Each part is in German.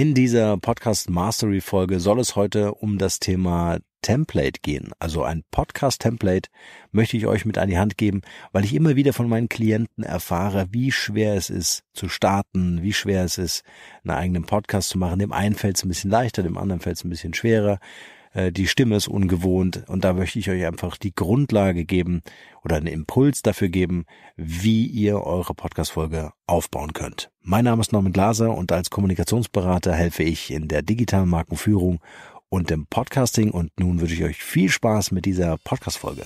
In dieser Podcast Mastery Folge soll es heute um das Thema Template gehen. Also ein Podcast Template möchte ich euch mit an die Hand geben, weil ich immer wieder von meinen Klienten erfahre, wie schwer es ist zu starten, wie schwer es ist, einen eigenen Podcast zu machen. Dem einen fällt es ein bisschen leichter, dem anderen fällt es ein bisschen schwerer. Äh, die Stimme ist ungewohnt und da möchte ich euch einfach die Grundlage geben oder einen Impuls dafür geben, wie ihr eure Podcast-Folge aufbauen könnt. Mein Name ist Norman Glaser und als Kommunikationsberater helfe ich in der digitalen Markenführung und im Podcasting und nun wünsche ich euch viel Spaß mit dieser Podcast-Folge.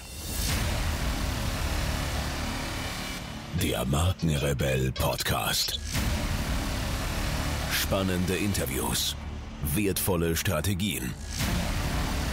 Der Markenrebell Podcast. Spannende Interviews, wertvolle Strategien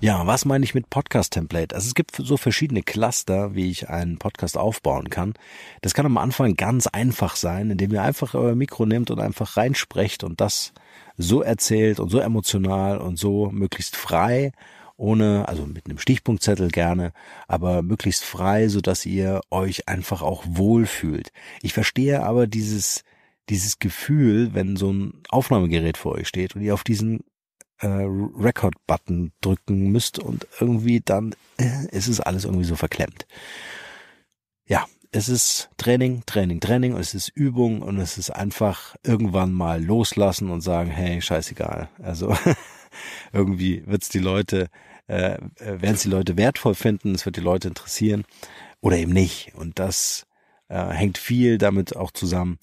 Ja, was meine ich mit Podcast-Template? Also es gibt so verschiedene Cluster, wie ich einen Podcast aufbauen kann. Das kann am Anfang ganz einfach sein, indem ihr einfach euer Mikro nehmt und einfach reinsprecht und das so erzählt und so emotional und so möglichst frei, ohne, also mit einem Stichpunktzettel gerne, aber möglichst frei, so dass ihr euch einfach auch wohlfühlt. Ich verstehe aber dieses, dieses Gefühl, wenn so ein Aufnahmegerät vor euch steht und ihr auf diesen äh, Record-Button drücken müsst und irgendwie dann äh, es alles irgendwie so verklemmt. Ja, es ist Training, Training, Training und es ist Übung und es ist einfach irgendwann mal loslassen und sagen, hey, scheißegal. Also irgendwie wird es die Leute, äh, äh werden es die Leute wertvoll finden, es wird die Leute interessieren oder eben nicht. Und das äh, hängt viel damit auch zusammen,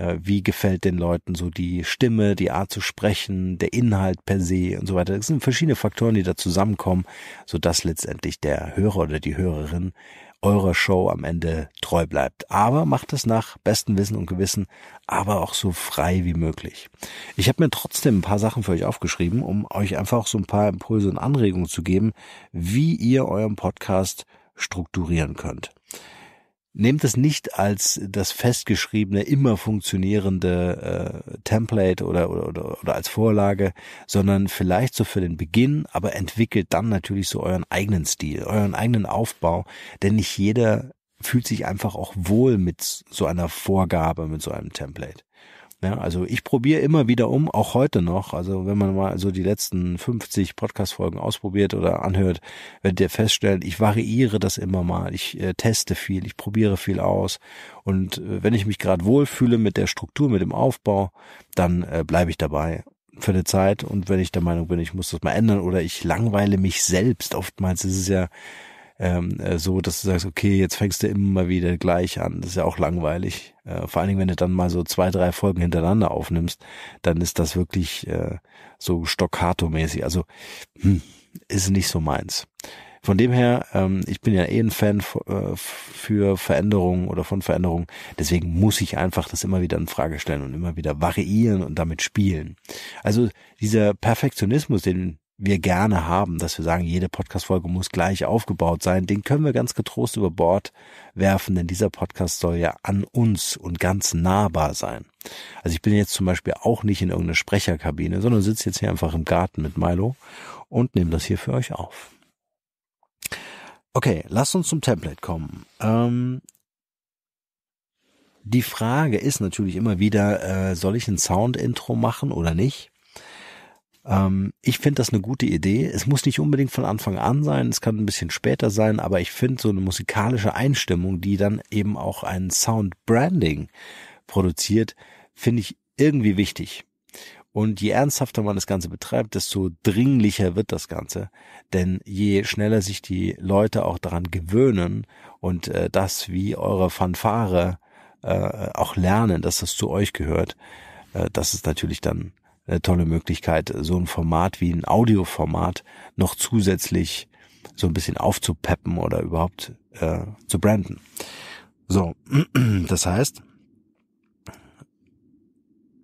äh, wie gefällt den Leuten so die Stimme, die Art zu sprechen, der Inhalt per se und so weiter. Das sind verschiedene Faktoren, die da zusammenkommen, sodass letztendlich der Hörer oder die Hörerin eurer Show am Ende treu bleibt. Aber macht es nach bestem Wissen und Gewissen, aber auch so frei wie möglich. Ich habe mir trotzdem ein paar Sachen für euch aufgeschrieben, um euch einfach so ein paar Impulse und Anregungen zu geben, wie ihr euren Podcast strukturieren könnt. Nehmt es nicht als das festgeschriebene, immer funktionierende äh, Template oder, oder, oder als Vorlage, sondern vielleicht so für den Beginn, aber entwickelt dann natürlich so euren eigenen Stil, euren eigenen Aufbau, denn nicht jeder fühlt sich einfach auch wohl mit so einer Vorgabe, mit so einem Template. Ja, also ich probiere immer wieder um, auch heute noch. Also wenn man mal so die letzten 50 Podcast-Folgen ausprobiert oder anhört, werdet ihr feststellen, ich variiere das immer mal. Ich äh, teste viel, ich probiere viel aus. Und äh, wenn ich mich gerade wohlfühle mit der Struktur, mit dem Aufbau, dann äh, bleibe ich dabei für eine Zeit und wenn ich der Meinung bin, ich muss das mal ändern oder ich langweile mich selbst. Oftmals ist es ja ähm, äh, so, dass du sagst, okay, jetzt fängst du immer wieder gleich an. Das ist ja auch langweilig. Äh, vor allen Dingen, wenn du dann mal so zwei, drei Folgen hintereinander aufnimmst, dann ist das wirklich äh, so stoccato-mäßig. Also hm, ist nicht so meins. Von dem her, ähm, ich bin ja eh ein Fan äh, für Veränderungen oder von Veränderungen. Deswegen muss ich einfach das immer wieder in Frage stellen und immer wieder variieren und damit spielen. Also dieser Perfektionismus, den wir gerne haben, dass wir sagen, jede Podcast-Folge muss gleich aufgebaut sein, den können wir ganz getrost über Bord werfen, denn dieser Podcast soll ja an uns und ganz nahbar sein. Also ich bin jetzt zum Beispiel auch nicht in irgendeiner Sprecherkabine, sondern sitze jetzt hier einfach im Garten mit Milo und nehme das hier für euch auf. Okay, lasst uns zum Template kommen. Ähm, die Frage ist natürlich immer wieder, äh, soll ich ein Sound-Intro machen oder nicht? Ähm, ich finde das eine gute Idee. Es muss nicht unbedingt von Anfang an sein, es kann ein bisschen später sein, aber ich finde so eine musikalische Einstimmung, die dann eben auch ein Sound Branding produziert, finde ich irgendwie wichtig. Und je ernsthafter man das Ganze betreibt, desto dringlicher wird das Ganze. Denn je schneller sich die Leute auch daran gewöhnen und äh, das wie eure Fanfare äh, auch lernen, dass das zu euch gehört, äh, das ist natürlich dann äh, tolle Möglichkeit, so ein Format wie ein Audioformat noch zusätzlich so ein bisschen aufzupeppen oder überhaupt äh, zu branden. So, das heißt,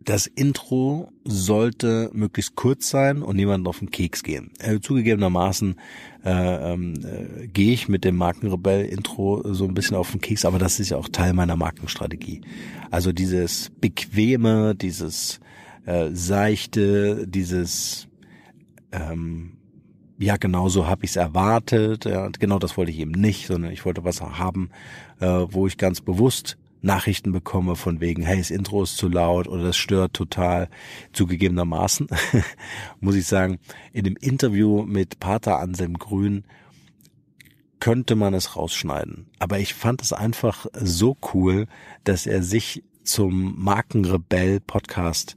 das Intro sollte möglichst kurz sein und niemanden auf den Keks gehen. Äh, zugegebenermaßen äh, ähm, äh, gehe ich mit dem Markenrebell-Intro so ein bisschen auf den Keks, aber das ist ja auch Teil meiner Markenstrategie. Also dieses Bequeme, dieses äh, seichte, dieses ähm, ja, genau so habe ich es erwartet. Ja, genau das wollte ich eben nicht, sondern ich wollte was haben, äh, wo ich ganz bewusst Nachrichten bekomme von wegen, hey, das Intro ist zu laut oder das stört total. Zugegebenermaßen muss ich sagen, in dem Interview mit Pater Anselm Grün könnte man es rausschneiden. Aber ich fand es einfach so cool, dass er sich zum Markenrebell Podcast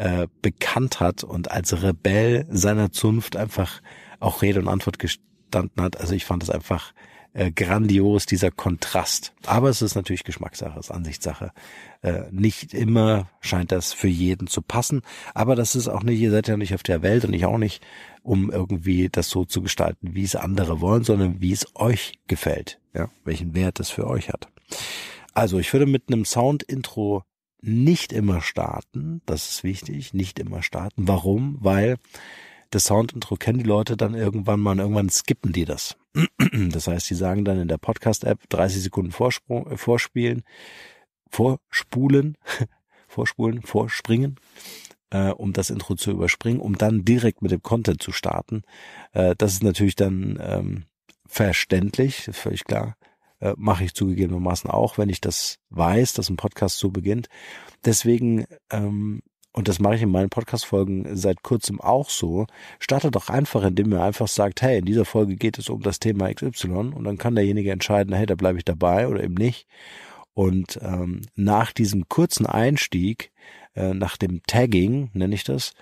äh, bekannt hat und als Rebell seiner Zunft einfach auch Rede und Antwort gestanden hat. Also ich fand es einfach äh, grandios, dieser Kontrast. Aber es ist natürlich Geschmackssache, es ist Ansichtssache. Äh, nicht immer scheint das für jeden zu passen. Aber das ist auch nicht, ihr seid ja nicht auf der Welt und ich auch nicht, um irgendwie das so zu gestalten, wie es andere wollen, sondern wie es euch gefällt. Ja, welchen Wert es für euch hat. Also ich würde mit einem Sound-Intro nicht immer starten, das ist wichtig, nicht immer starten. Warum? Weil das Soundintro kennen die Leute dann irgendwann mal und irgendwann skippen die das. Das heißt, die sagen dann in der Podcast-App 30 Sekunden Vorsprung, äh, vorspielen, vorspulen, vorspulen, vorspringen, äh, um das Intro zu überspringen, um dann direkt mit dem Content zu starten. Äh, das ist natürlich dann ähm, verständlich, völlig klar. Äh, Mache ich zugegebenermaßen auch, wenn ich das weiß, dass ein Podcast so beginnt. Deswegen, ähm, und das mache ich in meinen Podcast-Folgen seit kurzem auch so, starte doch einfach, indem ihr einfach sagt, hey, in dieser Folge geht es um das Thema XY und dann kann derjenige entscheiden, hey, da bleibe ich dabei oder eben nicht. Und ähm, nach diesem kurzen Einstieg, äh, nach dem Tagging, nenne ich das,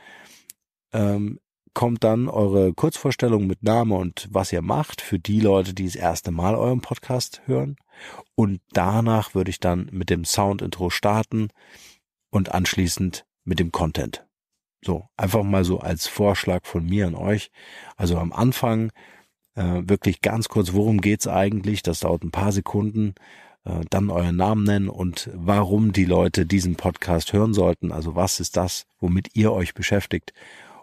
ähm, kommt dann eure Kurzvorstellung mit Name und was ihr macht für die Leute, die das erste Mal euren Podcast hören. Und danach würde ich dann mit dem Sound-Intro starten und anschließend mit dem Content. So, einfach mal so als Vorschlag von mir an euch. Also am Anfang äh, wirklich ganz kurz, worum geht's eigentlich? Das dauert ein paar Sekunden. Äh, dann euren Namen nennen und warum die Leute diesen Podcast hören sollten. Also was ist das, womit ihr euch beschäftigt?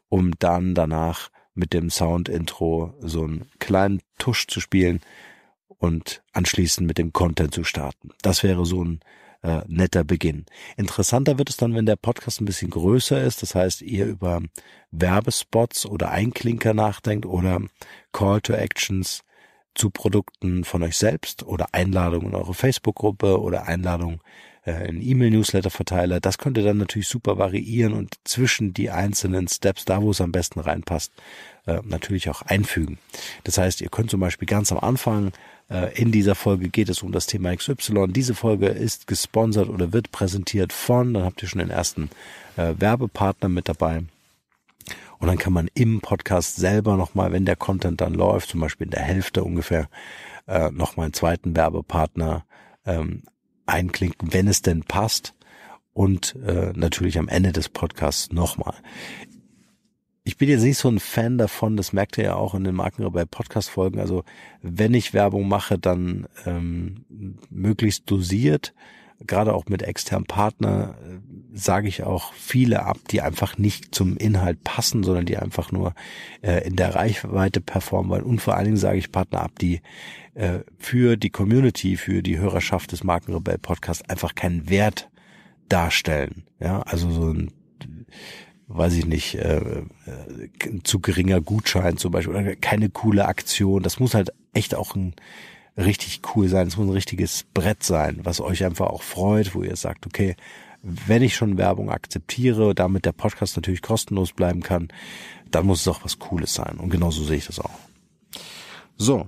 um dann danach mit dem Sound-Intro so einen kleinen Tusch zu spielen und anschließend mit dem Content zu starten. Das wäre so ein äh, netter Beginn. Interessanter wird es dann, wenn der Podcast ein bisschen größer ist. Das heißt, ihr über Werbespots oder Einklinker nachdenkt oder Call to Actions zu Produkten von euch selbst oder Einladungen in eure Facebook-Gruppe oder Einladungen äh, einen E-Mail-Newsletter-Verteiler. Das könnte dann natürlich super variieren und zwischen die einzelnen Steps, da wo es am besten reinpasst, äh, natürlich auch einfügen. Das heißt, ihr könnt zum Beispiel ganz am Anfang äh, in dieser Folge geht es um das Thema XY. Diese Folge ist gesponsert oder wird präsentiert von, dann habt ihr schon den ersten äh, Werbepartner mit dabei. Und dann kann man im Podcast selber nochmal, wenn der Content dann läuft, zum Beispiel in der Hälfte ungefähr, äh, nochmal einen zweiten Werbepartner ähm, einklinken, wenn es denn passt. Und äh, natürlich am Ende des Podcasts nochmal. Ich bin jetzt nicht so ein Fan davon, das merkt ihr ja auch in den bei Podcast-Folgen. Also wenn ich Werbung mache, dann ähm, möglichst dosiert. Gerade auch mit externen Partner äh, sage ich auch viele ab, die einfach nicht zum Inhalt passen, sondern die einfach nur äh, in der Reichweite performen wollen. Und vor allen Dingen sage ich Partner ab, die äh, für die Community, für die Hörerschaft des Markenrebell Podcasts einfach keinen Wert darstellen. Ja, also so ein, weiß ich nicht, äh, äh, zu geringer Gutschein zum Beispiel oder keine coole Aktion. Das muss halt echt auch ein richtig cool sein. Es muss ein richtiges Brett sein, was euch einfach auch freut, wo ihr sagt, okay, wenn ich schon Werbung akzeptiere, damit der Podcast natürlich kostenlos bleiben kann, dann muss es auch was Cooles sein. Und genauso sehe ich das auch. So,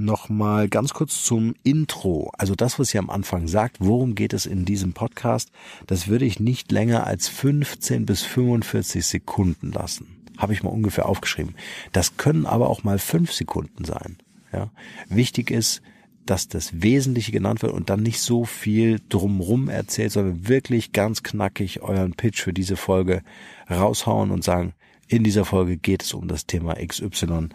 nochmal ganz kurz zum Intro. Also das, was ihr am Anfang sagt, worum geht es in diesem Podcast, das würde ich nicht länger als 15 bis 45 Sekunden lassen. Habe ich mal ungefähr aufgeschrieben. Das können aber auch mal fünf Sekunden sein. Ja? Wichtig ist, dass das Wesentliche genannt wird und dann nicht so viel drumrum erzählt, sondern wirklich ganz knackig euren Pitch für diese Folge raushauen und sagen, in dieser Folge geht es um das Thema XY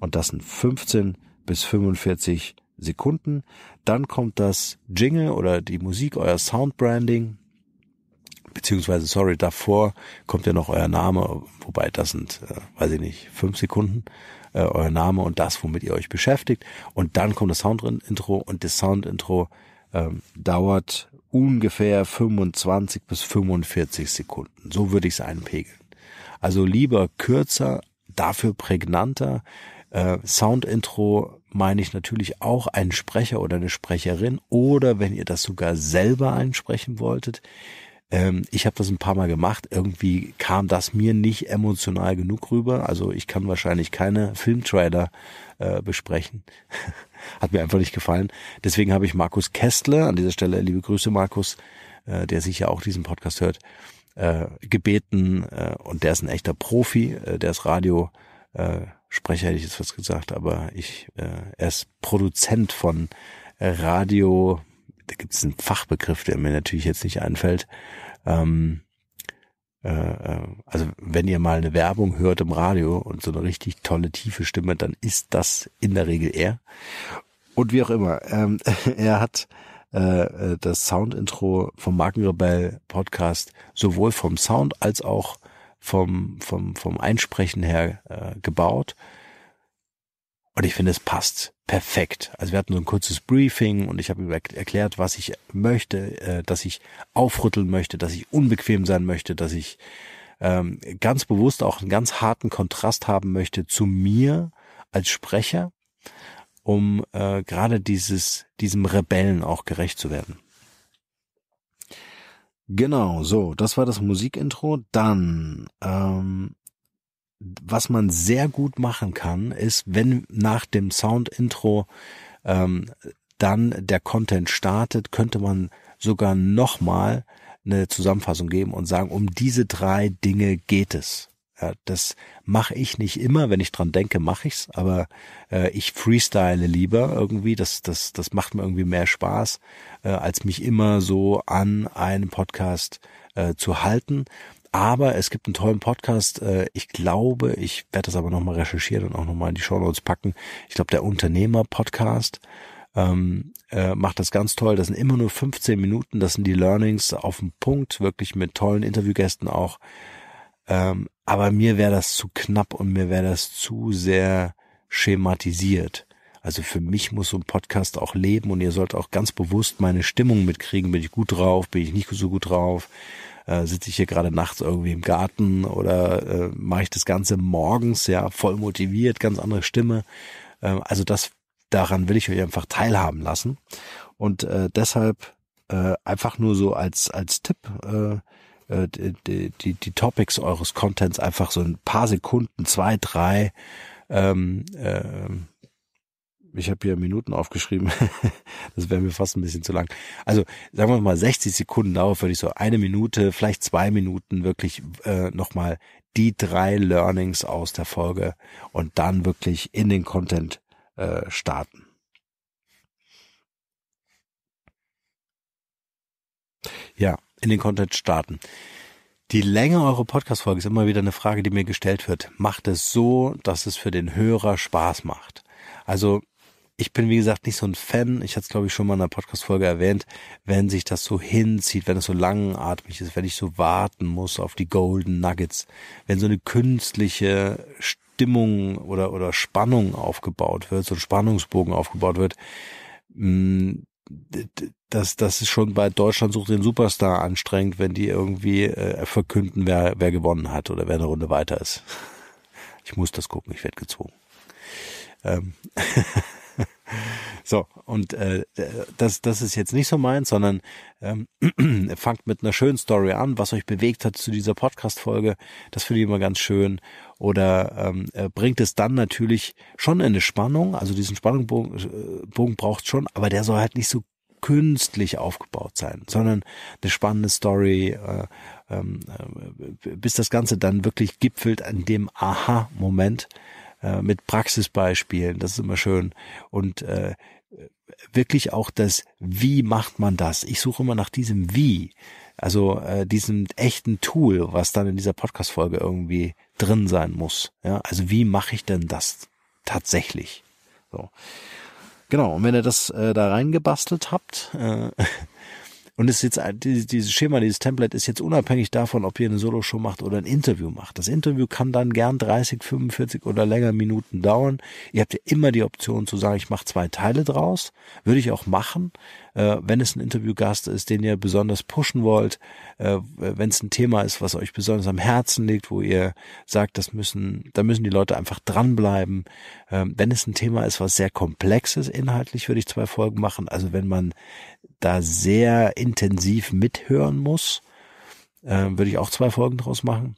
und das sind 15 bis 45 Sekunden. Dann kommt das Jingle oder die Musik, euer Soundbranding. Beziehungsweise, sorry, davor kommt ja noch euer Name, wobei das sind, äh, weiß ich nicht, fünf Sekunden, äh, euer Name und das, womit ihr euch beschäftigt. Und dann kommt das Soundintro und das Soundintro ähm, dauert ungefähr 25 bis 45 Sekunden. So würde ich es einpegeln. Also lieber kürzer, dafür prägnanter. Äh, Soundintro meine ich natürlich auch einen Sprecher oder eine Sprecherin oder wenn ihr das sogar selber einsprechen wolltet. Ähm, ich habe das ein paar Mal gemacht. Irgendwie kam das mir nicht emotional genug rüber. Also ich kann wahrscheinlich keine Filmtrailer äh, besprechen. Hat mir einfach nicht gefallen. Deswegen habe ich Markus Kästler, an dieser Stelle liebe Grüße Markus, äh, der sicher auch diesen Podcast hört, äh, gebeten. Äh, und der ist ein echter Profi. Äh, der ist Radio. Äh, Sprecher hätte ich jetzt was gesagt, aber ich, äh, er ist Produzent von Radio, da gibt es einen Fachbegriff, der mir natürlich jetzt nicht einfällt. Ähm, äh, äh, also wenn ihr mal eine Werbung hört im Radio und so eine richtig tolle, tiefe Stimme, dann ist das in der Regel er. Und wie auch immer, ähm, er hat äh, äh, das Sound-Intro vom Markenrebell Podcast sowohl vom Sound als auch vom, vom, vom Einsprechen her äh, gebaut. Und ich finde, es passt perfekt. Also wir hatten so ein kurzes Briefing und ich habe ihm erklärt, was ich möchte, äh, dass ich aufrütteln möchte, dass ich unbequem sein möchte, dass ich ähm, ganz bewusst auch einen ganz harten Kontrast haben möchte zu mir als Sprecher, um äh, gerade dieses diesem Rebellen auch gerecht zu werden. Genau, so, das war das Musikintro. Dann, ähm, was man sehr gut machen kann, ist, wenn nach dem Soundintro ähm, dann der Content startet, könnte man sogar nochmal eine Zusammenfassung geben und sagen, um diese drei Dinge geht es. Ja, das mache ich nicht immer, wenn ich dran denke, mache ich's, aber äh, ich freestyle lieber irgendwie, das das das macht mir irgendwie mehr Spaß, äh, als mich immer so an einen Podcast äh, zu halten. Aber es gibt einen tollen Podcast. Äh, Ich glaube, ich werde das aber nochmal recherchieren und auch nochmal in die Show Notes packen. Ich glaube, der Unternehmer-Podcast ähm, äh, macht das ganz toll. Das sind immer nur 15 Minuten. Das sind die Learnings auf den Punkt, wirklich mit tollen Interviewgästen auch. Ähm, aber mir wäre das zu knapp und mir wäre das zu sehr schematisiert. Also für mich muss so ein Podcast auch leben und ihr sollt auch ganz bewusst meine Stimmung mitkriegen. Bin ich gut drauf? Bin ich nicht so gut drauf? Äh, sitze ich hier gerade nachts irgendwie im Garten oder äh, mache ich das Ganze morgens, ja, voll motiviert, ganz andere Stimme. Äh, also das, daran will ich euch einfach teilhaben lassen. Und äh, deshalb äh, einfach nur so als, als Tipp, äh, äh, die, die, die Topics eures Contents einfach so ein paar Sekunden, zwei, drei, ähm, ähm, ich habe hier Minuten aufgeschrieben, das wäre mir fast ein bisschen zu lang. Also sagen wir mal 60 Sekunden darauf würde ich so eine Minute, vielleicht zwei Minuten wirklich äh, nochmal die drei Learnings aus der Folge und dann wirklich in den Content äh, starten. in den Content starten. Die Länge eurer Podcast-Folge ist immer wieder eine Frage, die mir gestellt wird. Macht es so, dass es für den Hörer Spaß macht? Also ich bin, wie gesagt, nicht so ein Fan. Ich hatte es, glaube ich, schon mal in einer Podcast-Folge erwähnt, wenn sich das so hinzieht, wenn es so langatmig ist, wenn ich so warten muss auf die Golden Nuggets, wenn so eine künstliche Stimmung oder, oder Spannung aufgebaut wird, so ein Spannungsbogen aufgebaut wird, mm, das, das ist schon bei Deutschland sucht den Superstar anstrengend, wenn die irgendwie äh, verkünden, wer, wer gewonnen hat oder wer eine Runde weiter ist. Ich muss das gucken, ich werde gezwungen. Ähm So, und äh, das, das ist jetzt nicht so meins, sondern ähm, fangt mit einer schönen Story an, was euch bewegt hat zu dieser Podcast-Folge. Das finde ich immer ganz schön. Oder ähm, äh, bringt es dann natürlich schon in eine Spannung. Also diesen Spannungsbogen äh, braucht schon, aber der soll halt nicht so künstlich aufgebaut sein, sondern eine spannende Story, äh, ähm, äh, bis das Ganze dann wirklich gipfelt an dem Aha-Moment, äh, mit Praxisbeispielen, das ist immer schön. Und äh, wirklich auch das, wie macht man das? Ich suche immer nach diesem Wie, also äh, diesem echten Tool, was dann in dieser Podcast-Folge irgendwie drin sein muss. Ja? Also wie mache ich denn das tatsächlich? So. Genau, und wenn ihr das äh, da reingebastelt habt, äh, und es ist jetzt, äh, dieses Schema, dieses Template ist jetzt unabhängig davon, ob ihr eine Solo-Show macht oder ein Interview macht. Das Interview kann dann gern 30, 45 oder länger Minuten dauern. Ihr habt ja immer die Option zu sagen, ich mache zwei Teile draus. Würde ich auch machen äh, wenn es ein Interviewgast ist, den ihr besonders pushen wollt, äh, wenn es ein Thema ist, was euch besonders am Herzen liegt, wo ihr sagt, das müssen, da müssen die Leute einfach dranbleiben. Ähm, wenn es ein Thema ist, was sehr komplex ist, inhaltlich würde ich zwei Folgen machen. Also wenn man da sehr intensiv mithören muss, äh, würde ich auch zwei Folgen draus machen.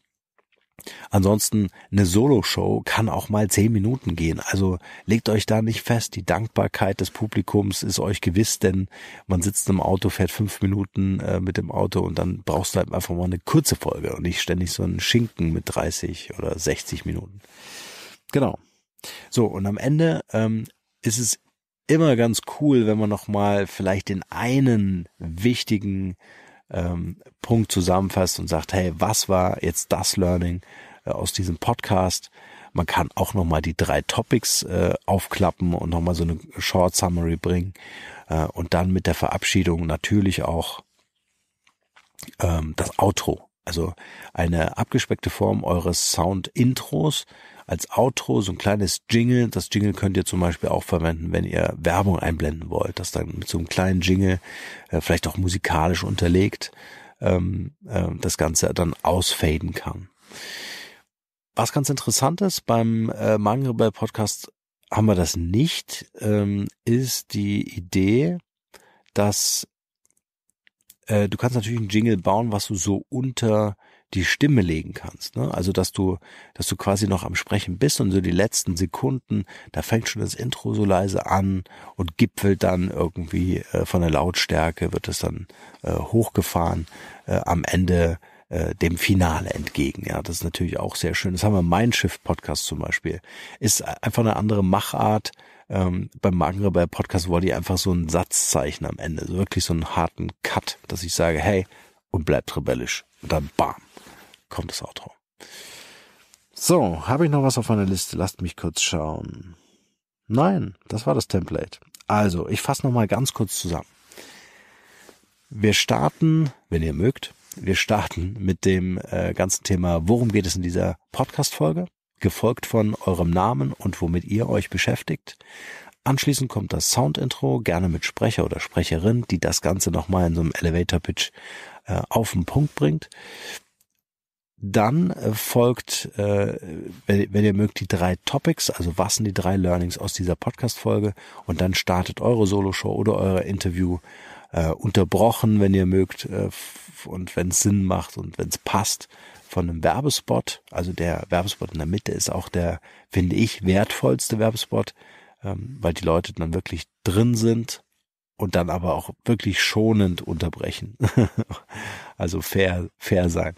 Ansonsten eine Solo-Show kann auch mal zehn Minuten gehen. Also legt euch da nicht fest. Die Dankbarkeit des Publikums ist euch gewiss, denn man sitzt im Auto, fährt fünf Minuten äh, mit dem Auto und dann brauchst du halt einfach mal eine kurze Folge und nicht ständig so einen Schinken mit 30 oder 60 Minuten. Genau. So, und am Ende ähm, ist es immer ganz cool, wenn man nochmal vielleicht den einen wichtigen ähm, Punkt zusammenfasst und sagt, hey, was war jetzt das Learning äh, aus diesem Podcast? Man kann auch nochmal die drei Topics äh, aufklappen und nochmal so eine Short Summary bringen äh, und dann mit der Verabschiedung natürlich auch ähm, das Outro also eine abgespeckte Form eures Sound-Intros als Outro, so ein kleines Jingle. Das Jingle könnt ihr zum Beispiel auch verwenden, wenn ihr Werbung einblenden wollt, das dann mit so einem kleinen Jingle, äh, vielleicht auch musikalisch unterlegt, ähm, äh, das Ganze dann ausfaden kann. Was ganz interessant ist, beim äh, Mangrebell Podcast haben wir das nicht, ähm, ist die Idee, dass äh, du kannst natürlich einen Jingle bauen, was du so unter die Stimme legen kannst. Ne? Also dass du, dass du quasi noch am Sprechen bist und so die letzten Sekunden, da fängt schon das Intro so leise an und gipfelt dann irgendwie äh, von der Lautstärke, wird es dann äh, hochgefahren. Äh, am Ende äh, dem Finale entgegen. Ja, das ist natürlich auch sehr schön. Das haben wir im Mein Schiff Podcast zum Beispiel. Ist einfach eine andere Machart. Ähm, beim Magenrebell Podcast wollte ich einfach so ein Satzzeichen am Ende, also wirklich so einen harten Cut, dass ich sage, hey, und bleibt rebellisch. Und dann bam, kommt das Outro. So, habe ich noch was auf meiner Liste? Lasst mich kurz schauen. Nein, das war das Template. Also, ich fasse nochmal ganz kurz zusammen. Wir starten, wenn ihr mögt, wir starten mit dem äh, ganzen Thema, worum geht es in dieser Podcast-Folge, gefolgt von eurem Namen und womit ihr euch beschäftigt. Anschließend kommt das Sound-Intro, gerne mit Sprecher oder Sprecherin, die das Ganze nochmal in so einem Elevator-Pitch äh, auf den Punkt bringt. Dann äh, folgt, äh, wenn, wenn ihr mögt, die drei Topics, also was sind die drei Learnings aus dieser Podcast-Folge und dann startet eure Solo-Show oder euer Interview äh, unterbrochen, wenn ihr mögt, äh, und wenn es Sinn macht und wenn es passt, von einem Werbespot. Also der Werbespot in der Mitte ist auch der, finde ich, wertvollste Werbespot, ähm, weil die Leute dann wirklich drin sind und dann aber auch wirklich schonend unterbrechen. also fair, fair sein.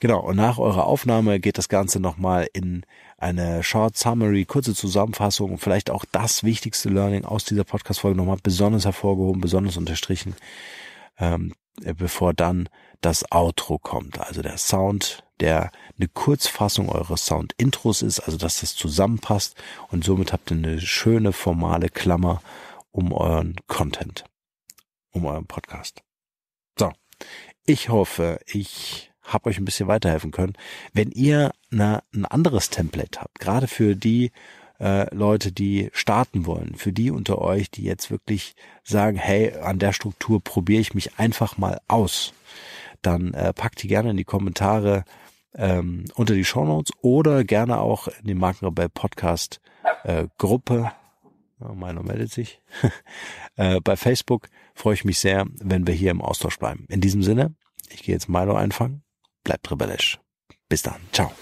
Genau, und nach eurer Aufnahme geht das Ganze nochmal in eine Short Summary, kurze Zusammenfassung vielleicht auch das wichtigste Learning aus dieser Podcast-Folge nochmal besonders hervorgehoben, besonders unterstrichen, ähm, bevor dann das Outro kommt. Also der Sound, der eine Kurzfassung eures Sound-Intros ist, also dass das zusammenpasst und somit habt ihr eine schöne formale Klammer um euren Content, um euren Podcast. So, ich hoffe, ich habe euch ein bisschen weiterhelfen können. Wenn ihr eine, ein anderes Template habt, gerade für die äh, Leute, die starten wollen, für die unter euch, die jetzt wirklich sagen, hey, an der Struktur probiere ich mich einfach mal aus, dann äh, packt die gerne in die Kommentare ähm, unter die Show Notes oder gerne auch in die Markenrebell Podcast äh, Gruppe meiner meldet sich, äh, bei Facebook freue ich mich sehr, wenn wir hier im Austausch bleiben. In diesem Sinne, ich gehe jetzt Milo einfangen. Bleibt rebellisch. Bis dann. Ciao.